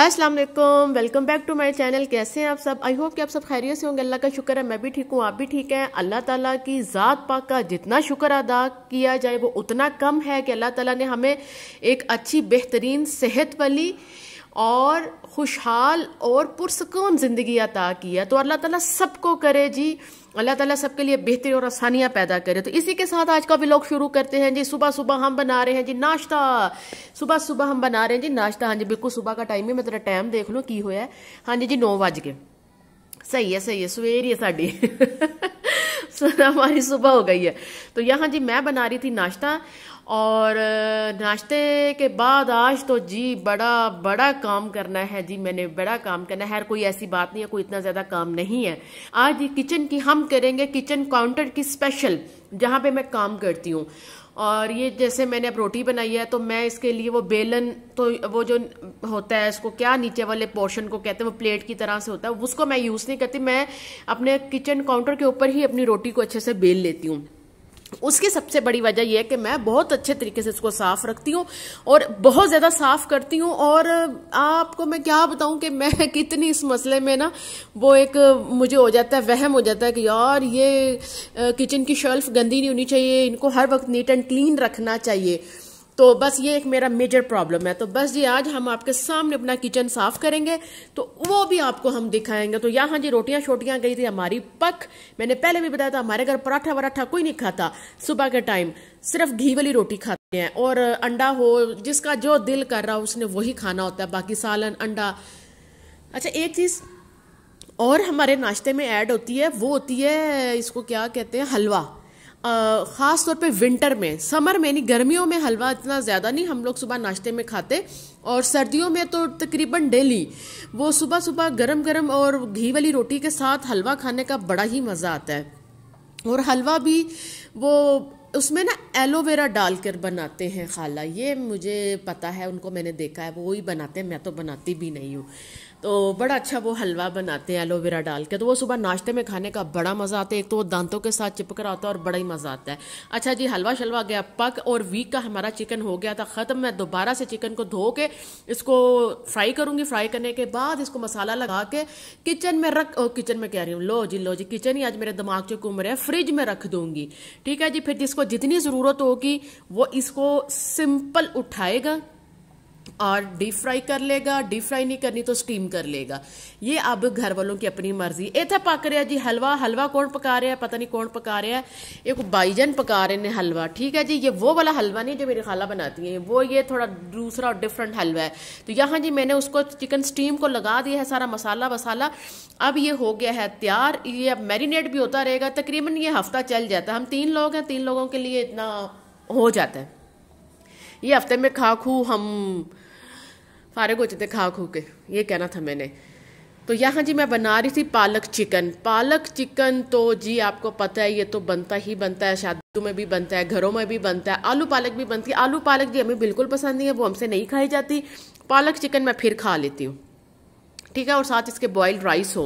अस्सलाम वालेकुम welcome back to my channel कैसे हैं आप सब आई होप कि आप सब खैरियत से होंगे अल्लाह का शुक्र है मैं भी ठीक हूँ आप भी ठीक हैं अल्लाह ताला की ज़ात पाक का जितना शुक्र अदा किया जाए वो उतना कम है कि अल्लाह ताला ने हमें एक अच्छी बेहतरीन सेहत वाली और खुशहाल और पुरसकून ज़िंदगी अता की है तो अल्लाह ताला सबको करे जी अल्लाह ताला सबके लिए बेहतरी और आसानियाँ पैदा करे तो इसी के साथ आज का भी लोग शुरू करते हैं जी सुबह सुबह हम बना रहे हैं जी नाश्ता सुबह सुबह हम बना रहे हैं जी नाश्ता हाँ जी बिल्कुल सुबह का टाइम ही मैं तेरा टाइम देख लूँ की होया हाँ जी जी नौ बज के सही है सही है सवेर ही है साड़ी हमारी सुबह हो गई है तो यहाँ जी मैं बना रही थी नाश्ता और नाश्ते के बाद आज तो जी बड़ा बड़ा काम करना है जी मैंने बड़ा काम करना है हर कोई ऐसी बात नहीं है कोई इतना ज़्यादा काम नहीं है आज किचन की हम करेंगे किचन काउंटर की स्पेशल जहाँ पे मैं काम करती हूँ और ये जैसे मैंने अब रोटी बनाई है तो मैं इसके लिए वो बेलन तो वो जो होता है इसको क्या नीचे वाले पोर्शन को कहते हैं वो प्लेट की तरह से होता है उसको मैं यूज़ नहीं करती मैं अपने किचन काउंटर के ऊपर ही अपनी रोटी को अच्छे से बेल लेती हूँ उसकी सबसे बड़ी वजह यह है कि मैं बहुत अच्छे तरीके से इसको साफ़ रखती हूँ और बहुत ज़्यादा साफ़ करती हूँ और आपको मैं क्या बताऊँ कि मैं कितनी इस मसले में ना वो एक मुझे हो जाता है वहम हो जाता है कि यार ये किचन की शेल्फ गंदी नहीं होनी चाहिए इनको हर वक्त नीट एंड क्लीन रखना चाहिए तो बस ये एक मेरा मेजर प्रॉब्लम है तो बस जी आज हम आपके सामने अपना किचन साफ करेंगे तो वो भी आपको हम दिखाएंगे तो यहाँ जी रोटियां शोटियां गई थी हमारी पक मैंने पहले भी बताया था हमारे घर पराठा वराठा कोई नहीं खाता सुबह के टाइम सिर्फ घी वाली रोटी खाते हैं और अंडा हो जिसका जो दिल कर रहा हो उसने वही खाना होता है बाकी सालन अंडा अच्छा एक चीज़ और हमारे नाश्ते में ऐड होती है वो होती है इसको क्या कहते हैं हलवा ख़ास तौर पे विंटर में समर में नहीं गर्मियों में हलवा इतना ज़्यादा नहीं हम लोग सुबह नाश्ते में खाते और सर्दियों में तो तकरीबन डेली वो सुबह सुबह गरम गरम और घी वाली रोटी के साथ हलवा खाने का बड़ा ही मज़ा आता है और हलवा भी वो उसमें ना एलोवेरा डालकर बनाते हैं खाला ये मुझे पता है उनको मैंने देखा है वो ही बनाते हैं मैं तो बनाती भी नहीं हूँ तो बड़ा अच्छा वो हलवा बनाते हैं एलोवेरा डाल के तो वो सुबह नाश्ते में खाने का बड़ा मज़ा आता है एक तो वो दांतों के साथ चिपक रहा होता है और बड़ा ही मज़ा आता है अच्छा जी हलवा शलवा गया पक और वीक का हमारा चिकन हो गया था ख़त्म मैं दोबारा से चिकन को धो के इसको फ्राई करूँगी फ्राई करने के बाद इसको मसाला लगा के किचन में रख किचन में कह रही हूँ लो जी लो जी किचन ही आज मेरे दिमाग से घूम रहे हैं फ्रिज में रख दूंगी ठीक है जी फिर जिसको जितनी ज़रूरत होगी वो इसको सिंपल उठाएगा और डीप फ्राई कर लेगा डीप फ्राई नहीं करनी तो स्टीम कर लेगा ये अब घर वालों की अपनी मर्जी ये था पक रहा जी हलवा हलवा कौन पका रहा है पता नहीं कौन पका रहा है एक बाईजन पका रहे हैं हलवा ठीक है जी ये वो वाला हलवा नहीं जो मेरी खाला बनाती हैं वो ये थोड़ा दूसरा और डिफरेंट हलवा है तो यहाँ जी मैंने उसको चिकन स्टीम को लगा दिया है सारा मसाला वसाला अब ये हो गया है तैयार ये अब मैरिनेट भी होता रहेगा तकरीबन ये हफ्ता चल जाता है हम तीन लोग हैं तीन लोगों के लिए इतना हो जाता है ये हफ्ते में खा खू हम फारग हो जाते खा खू के ये कहना था मैंने तो यहाँ जी मैं बना रही थी पालक चिकन पालक चिकन तो जी आपको पता है ये तो बनता ही बनता है शादियों में भी बनता है घरों में भी बनता है आलू पालक भी बनती है आलू पालक जी हमें बिल्कुल पसंद नहीं है वो हमसे नहीं खाई जाती पालक चिकन मैं फिर खा लेती हूँ ठीक है और साथ इसके बॉयल्ड राइस हो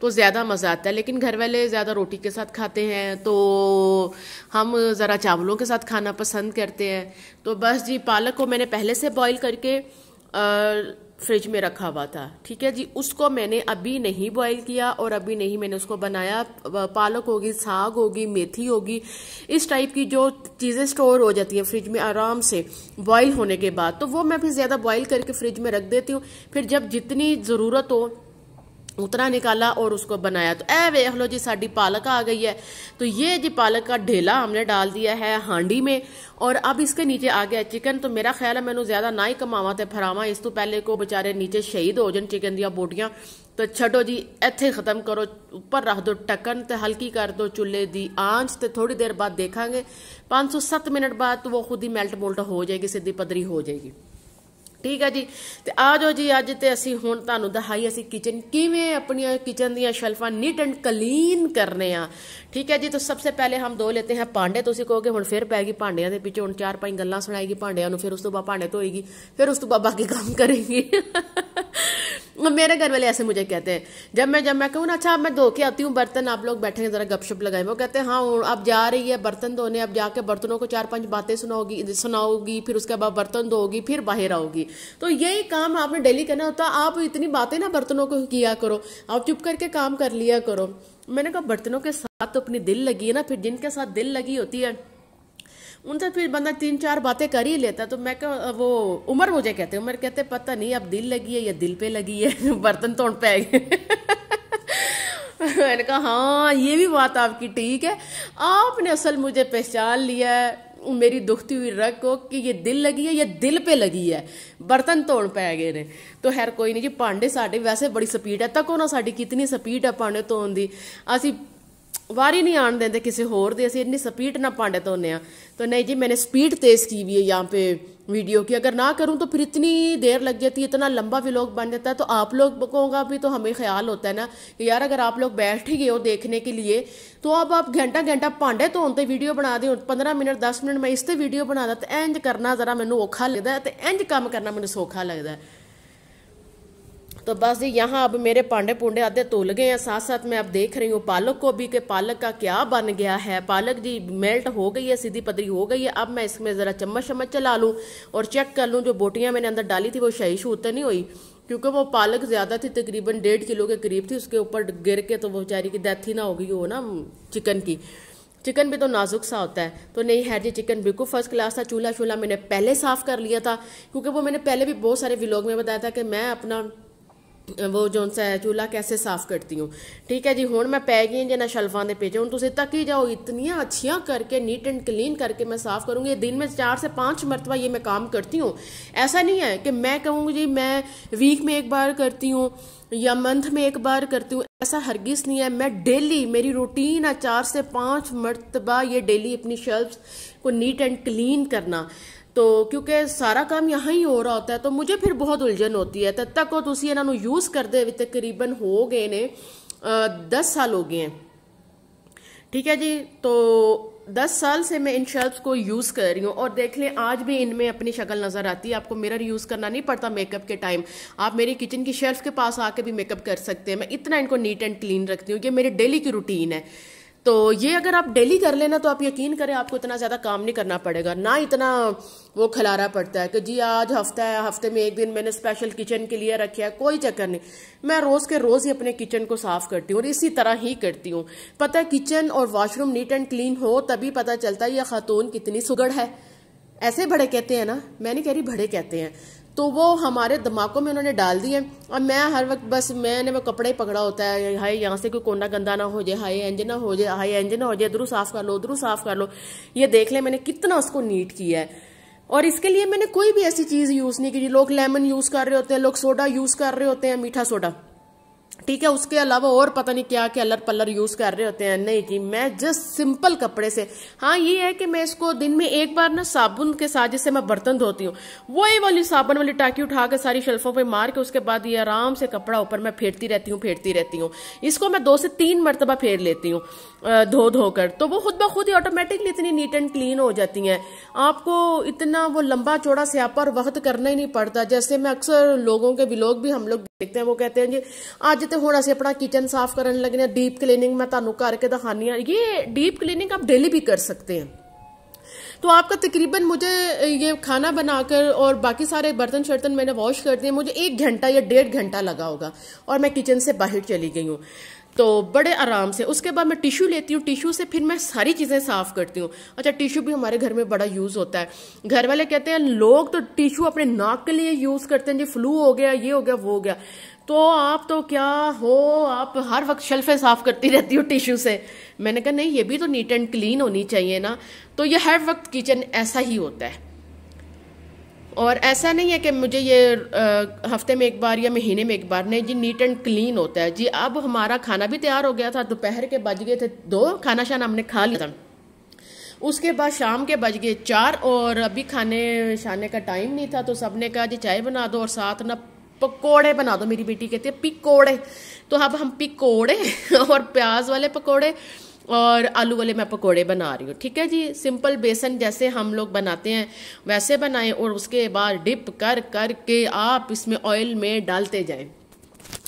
तो ज़्यादा मज़ा आता है लेकिन घर वाले ज़्यादा रोटी के साथ खाते हैं तो हम ज़रा चावलों के साथ खाना पसंद करते हैं तो बस जी पालक को मैंने पहले से बॉयल करके आ, फ्रिज में रखा हुआ था ठीक है जी उसको मैंने अभी नहीं बॉईल किया और अभी नहीं मैंने उसको बनाया पालक होगी साग होगी मेथी होगी इस टाइप की जो चीज़ें स्टोर हो जाती हैं फ्रिज में आराम से बॉईल होने के बाद तो वो मैं फिर ज़्यादा बॉईल करके फ्रिज में रख देती हूँ फिर जब जितनी ज़रूरत हो उतना निकाला और उसको बनाया तो ए वेख लो जी साड़ी पालक आ गई है तो ये जी पालक का ढेला हमने डाल दिया है हांडी में और अब इसके नीचे आ गया चिकन तो मेरा ख्याल है मैंने ज्यादा ना ही कमावा तो फरावा इस तो पहले को बेचारे नीचे शहीद हो जाए चिकन दिया बोटियां तो छड़ो जी ਇੱਥੇ ਖਤਮ ਕਰੋ ਉੱਪਰ ਰੱਖ ਦਿਓ ਟੱਕਣ ਤੇ ਹਲਕੀ ਕਰ ਦਿਓ ਚੁੱਲ੍ਹੇ ਦੀ ਆਂਚ ਤੇ ਥੋੜੀ ਦੇਰ ਬਾਅਦ ਦੇਖਾਂਗੇ 507 ਮਿੰਟ ਬਾਅਦ वो खुद ही मेल्ट ਮੋਲਟ हो जाएगी सीधी पदरी हो जाएगी ਠੀਕ ਹੈ ਜੀ ਤੇ ਆ ਜਾਓ ਜੀ ਅੱਜ ਤੇ ਅਸੀਂ ਹੁਣ ਤੁਹਾਨੂੰ ਦਿਖਾਈ ਅਸੀਂ ਕਿਚਨ ਕਿਵੇਂ ਆਪਣੀਆਂ ਕਿਚਨ ਦੀਆਂ ਸ਼ੈਲਫਾਂ ਨੀਟ ਐਂਡ ਕਲੀਨ ਕਰਨੇ ਆ ਠੀਕ ਹੈ ਜੀ ਤਾਂ ਸਭ ਤੋਂ ਪਹਿਲੇ ਹਮ ਦੋ ਲੈਤੇ ਹਾਂ ਭਾਂਡੇ ਤੁਸੀਂ ਕਹੋਗੇ ਹੁਣ ਫਿਰ ਪੈਗੀ ਭਾਂਡਿਆਂ ਦੇ ਪਿੱਛੇ ਹੁਣ ਚਾਰ ਪੰਜ ਗੱਲਾਂ ਸੁਣਾਏਗੀ ਭਾਂਡਿਆਂ ਨੂੰ ਫਿਰ ਉਸ ਤੋਂ ਬਾਅਦ ਭਾਂਡੇ ਧੋਏਗੀ ਫਿਰ ਉਸ ਤੋਂ ਬਾਅਦ ਬਾਕੀ ਕੰਮ ਕਰੇਗੀ तो मेरे घर वाले ऐसे मुझे कहते हैं जब मैं जब मैं कहूँ ना अच्छा मैं धो के आती हूँ बर्तन आप लोग बैठे जरा गपशप लगाए वो कहते हैं हाँ अब जा रही है बर्तन धोने अब जाके बर्तनों को चार पांच बातें सुनाओगी सुनाओगी फिर उसके बाद बर्तन धोगी फिर बाहर आओगी तो यही काम आपने डेली करना होता आप इतनी बातें ना बर्तनों को किया करो आप चुप करके काम कर लिया करो मैंने कहा बर्तनों के साथ तो अपनी दिल लगी है ना फिर जिनके साथ दिल लगी होती है उनसे फिर बंदा तीन चार बातें कर ही लेता तो मैं कह वो उमर मुझे कहते उम्र कहते पता नहीं अब दिल लगी है या दिल पे लगी है बर्तन तोड़ पे मैंने कहा हाँ ये भी बात आपकी ठीक है आपने असल मुझे पहचान लिया है मेरी दुखती हुई रग को कि ये दिल लगी है या दिल पे लगी है बर्तन तोड़ पै गए ने तो खैर कोई नहीं जी ਭਾਂਡੇ ਸਾਡੇ ਵੈਸੇ ਬੜੀ ਸਪੀਡ ਹੈ ਤੱਕੋ ना ਸਾਡੀ कितनी स्पीड है भांडे ਧੋਣ ਦੀ ਅਸੀਂ ਵਾਰੀ ਨਹੀਂ ਆਣ ਦਿੰਦੇ ਕਿਸੇ ਹੋਰ ਦੇ ਅਸੀਂ ਇੰਨੀ ਸਪੀਡ ਨਾਲ ਪਾਂਡੇ ਤੋਨੇ ਆ ਤਾਂ ਨਹੀਂ ਜੀ ਮੈਨੇ ਸਪੀਡ ਤੇਜ਼ ਕੀ ਵੀ ਹੈ ਯਾਂ ਪੇ ਵੀਡੀਓ ਕੀ ਅਗਰ ਨਾ ਕਰੂੰ ਤਾਂ ਫਿਰ ਇਤਨੀ ਦੇਰ ਲੱਗ ਜਾਂਦੀ ਇਤਨਾ ਲੰਬਾ ਵਲੌਗ ਬਣ ਜਾਂਦਾ ਤਾਂ ਆਪ ਲੋਕ ਬਕੋਗਾ ਵੀ ਤਾਂ ਹਮੇ ਖਿਆਲ ਹੁੰਦਾ ਹੈ ਨਾ ਕਿ ਯਾਰ ਅਗਰ ਆਪ ਲੋਕ ਬੈਠ ਹੀ ਗਏ ਹੋ ਦੇਖਣੇ ਕੇ ਲਈ ਤਾਂ ਆਪ ਆਪ ਘੰਟਾ ਘੰਟਾ ਪਾਂਡੇ ਤੋਨ ਤੇ ਵੀਡੀਓ ਬਣਾ ਦੇ 15 ਮਿੰਟ 10 ਮਿੰਟ ਮੈਂ ਇਸ ਤੇ ਵੀਡੀਓ ਬਣਾਦਾ ਦਤ ਇੰਜ ਕਰਨਾ ਜ਼ਰਾ ਮੈਨੂੰ ਔਖਾ ਲੱਗਦਾ ਤੇ ਇੰਜ ਕੰਮ ਕਰਨਾ ਮੈਨੂੰ ਸੌਖਾ ਲੱਗਦਾ तो बस जी यहाँ अब मेरे पांडे पुंडे आधे तुल गए हैं साथ साथ मैं अब देख रही हूँ पालक को भी कि पालक का क्या बन गया है पालक जी मेल्ट हो गई है सीधी पदरी हो गई है अब मैं इसमें ज़रा चम्मच चम्मच चला लूँ और चेक कर लूँ जो बोटियाँ मैंने अंदर डाली थी वो शही शूत तो नहीं हुई क्योंकि वो पालक ज़्यादा थी तकरीबन डेढ़ किलो के करीब थी उसके ऊपर गिर के तो वो बेचारी की डेथ ही ना हो गई हो ना चिकन की चिकन भी तो नाजुक सा होता है तो नहीं है जी चिकन बिल्कुल फर्स्ट क्लास था चूल्हा चूल्हा मैंने पहले साफ़ कर लिया था क्योंकि वो मैंने पहले भी बहुत सारे व्लॉग में बताया था कि मैं अपना वो जो सा चूल्हा कैसे साफ करती हूँ ठीक है जी हूँ मैं पै गई ना शल्फा के पेज हूँ तुम तक ही जाओ इतनी अच्छियाँ करके नीट एंड क्लीन करके मैं साफ करूँगी दिन में चार से पाँच मरतबा ये मैं काम करती हूँ ऐसा नहीं है कि मैं कहूँगी जी मैं वीक में एक बार करती हूँ या मंथ में एक बार करती हूँ ऐसा हरगिज नहीं है मैं डेली मेरी रूटीन है चार से पाँच मरतबा ये डेली अपनी शेल्फ को नीट एंड क्लीन करना तो क्योंकि सारा काम यहाँ ही हो रहा होता है तो मुझे फिर बहुत उलझन होती है तद तक इन्हों यूज ਇਹਨਾਂ ਨੂੰ तकरीबन हो गए ने दस साल हो गए हैं ठीक है जी तो दस साल से मैं इन शर्ट्स को यूज़ कर रही हूँ और देख लें आज भी इनमें अपनी शक्ल नज़र आती है आपको मिरर यूज़ करना नहीं पड़ता मेकअप के टाइम आप मेरी किचन की शेल्फ के पास आके भी मेकअप कर सकते हैं मैं इतना इनको नीट एंड क्लीन रखती हूँ ये मेरी डेली की रूटीन है तो ये अगर आप डेली कर लेना तो आप यकीन करें आपको इतना ज़्यादा काम नहीं करना पड़ेगा ना इतना वो खलारा पड़ता है कि जी आज हफ्ता है हफ्ते में एक दिन मैंने स्पेशल किचन के लिए रखे है कोई चक्कर नहीं मैं रोज़ के रोज़ ही अपने किचन को साफ़ करती हूँ और इसी तरह ही करती हूँ पता है किचन और वॉशरूम नीट एंड क्लीन हो तभी पता चलता है यह खातून कितनी सुगड़ है ऐसे बड़े कहते हैं ना मैं नहीं कह रही बड़े कहते हैं तो वो हमारे दिमागों में उन्होंने डाल दिए और मैं हर वक्त बस मैंने वो कपड़े ही पकड़ा होता है हाय यहाँ से कोई कोना गंदा ना हो जाए हाय इंजन ना हो जाए हाय इंजन ना हो जाए इधरू साफ कर लो उधरू साफ कर लो ये देख ले मैंने कितना उसको नीट किया है और इसके लिए मैंने कोई भी ऐसी चीज़ यूज़ नहीं की लोग लेमन यूज़ कर रहे होते हैं लोग सोडा यूज़ कर रहे होते हैं मीठा सोडा ठीक है उसके अलावा और पता नहीं क्या क्या अलर पल्लर यूज कर रहे होते हैं नहीं जी मैं जस्ट सिंपल कपड़े से हाँ ये है कि मैं इसको दिन में एक बार ना साबुन के साथ जिससे मैं बर्तन धोती हूँ वही वाली साबुन वाली टाकी उठा के सारी शेल्फों पे मार के उसके बाद ये आराम से कपड़ा ऊपर मैं फेरती रहती हूँ फेरती रहती हूँ इसको मैं दो से तीन मरतबा फेर लेती हूँ धो धो कर तो वो खुद ब खुद ही ऑटोमेटिकली इतनी नीट एंड क्लीन हो जाती हैं आपको इतना वो लंबा चौड़ा स्यापा और वक्त करना ही नहीं पड़ता जैसे मैं अक्सर लोगों के विलोक भी हम लोग देखते हैं वो कहते हैं जी ਅੱਜ तो ਹੁਣ असं अपना किचन साफ कर ਲੱਗਨੇ ਆ ਡੀਪ ਕਲੀनिंग ਮੈਂ ਤੁਹਾਨੂੰ ਕਰਕੇ ਦਿਖਾਨੀ ये डीप क्लीनिंग आप डेली भी कर सकते हैं तो आपका तकरीबन मुझे ये खाना बनाकर और बाकी सारे बर्तन शर्तन मैंने वॉश कर दिए मुझे एक घंटा या डेढ़ घंटा लगा होगा और मैं किचन से बाहर चली गई हूँ तो बड़े आराम से उसके बाद मैं टिशू लेती हूँ टिशू से फिर मैं सारी चीज़ें साफ़ करती हूँ अच्छा टिशू भी हमारे घर में बड़ा यूज़ होता है घर वाले कहते हैं लोग तो टिशू अपने नाक के लिए यूज़ करते हैं जी फ्लू हो गया ये हो गया वो हो गया तो आप तो क्या हो आप हर वक्त शेल्फें साफ करती रहती हो टिशू से मैंने कहा नहीं ये भी तो नीट एंड क्लीन होनी चाहिए ना तो ये हर वक्त किचन ऐसा ही होता है और ऐसा नहीं है कि मुझे ये आ, हफ्ते में एक बार या महीने में एक बार नहीं जी नीट एंड क्लीन होता है जी अब हमारा खाना भी तैयार हो गया था दोपहर के बज गए थे दो खाना शाना हमने खा लिया था उसके बाद शाम के बज गए चार और अभी खाने शाने का टाइम नहीं था तो सबने कहा जी चाय बना दो और साथ ना पकोड़े बना दो मेरी बेटी कहती है पिकोड़े तो अब हम पिकोड़े और प्याज वाले पकोड़े और आलू वाले मैं पकोड़े बना रही हूँ ठीक है जी सिंपल बेसन जैसे हम लोग बनाते हैं वैसे बनाएं और उसके बाद डिप कर कर के आप इसमें ऑयल में डालते जाएं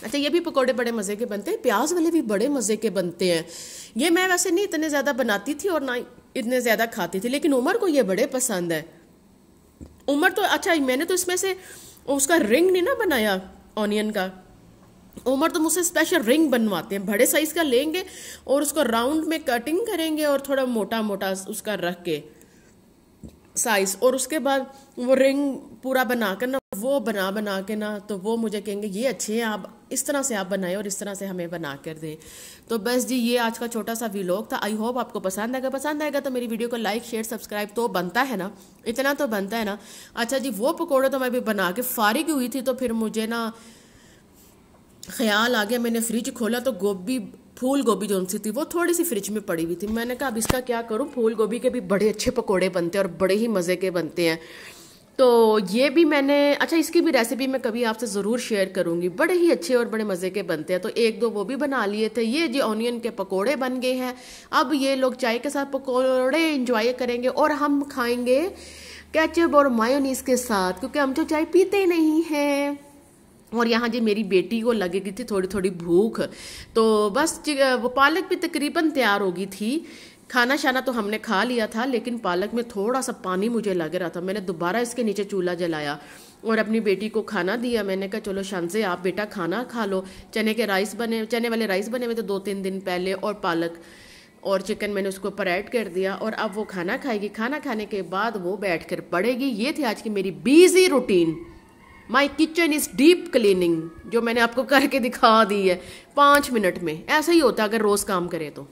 अच्छा ये भी पकोड़े बड़े मज़े के बनते हैं प्याज वाले भी बड़े मज़े के बनते हैं ये मैं वैसे नहीं इतने ज़्यादा बनाती थी और ना इतने ज़्यादा खाती थी लेकिन उमर को ये बड़े पसंद है उमर तो अच्छा मैंने तो इसमें से उसका रिंग नहीं ना बनाया ऑनियन का उमर तो मुझसे स्पेशल रिंग बनवाते हैं बड़े साइज़ का लेंगे और उसको राउंड में कटिंग करेंगे और थोड़ा मोटा मोटा उसका रख के साइज और उसके बाद वो रिंग पूरा बना कर ना वो बना बना के ना तो वो मुझे कहेंगे ये अच्छे हैं आप इस तरह से आप बनाएं और इस तरह से हमें बना कर दें तो बस जी ये आज का छोटा सा व्लॉग था आई होप आपको पसंद आएगा पसंद आएगा तो मेरी वीडियो को लाइक शेयर सब्सक्राइब तो बनता है ना इतना तो बनता है ना अच्छा जी वो पकौड़े तो मैं भी बना के फारिग हुई थी तो फिर मुझे ना ख्याल आ गया मैंने फ्रिज खोला तो गोभी फूल गोभी जो सी थी वो थोड़ी सी फ्रिज में पड़ी हुई थी मैंने कहा अब इसका क्या करूँ फूल गोभी के भी बड़े अच्छे पकौड़े बनते हैं और बड़े ही मज़े के बनते हैं तो ये भी मैंने अच्छा इसकी भी रेसिपी मैं कभी आपसे ज़रूर शेयर करूँगी बड़े ही अच्छे और बड़े मज़े के बनते हैं तो एक दो वो भी बना लिए थे ये जी ऑनियन के पकोड़े बन गए हैं अब ये लोग चाय के साथ पकोड़े इंजॉय करेंगे और हम खाएंगे कैचअप और मायोनीस के साथ क्योंकि हम तो चाय पीते नहीं हैं और यहाँ जी मेरी बेटी को लगेगी थी थोड़ी थोड़ी भूख तो बस वो पालक भी तकरीबन तैयार होगी थी खाना शाना तो हमने खा लिया था लेकिन पालक में थोड़ा सा पानी मुझे लग रहा था मैंने दोबारा इसके नीचे चूल्हा जलाया और अपनी बेटी को खाना दिया मैंने कहा चलो शान से आप बेटा खाना खा लो चने के राइस बने चने वाले राइस बने हुए थे दो तीन दिन पहले और पालक और चिकन मैंने उसको ऊपर ऐड कर दिया और अब वो खाना खाएगी खाना खाने के बाद वो बैठ कर पड़ेगी ये थी आज की मेरी busy routine my kitchen is deep cleaning जो मैंने आपको करके दिखा दी है पाँच मिनट में ऐसा ही होता है अगर रोज़ काम करें तो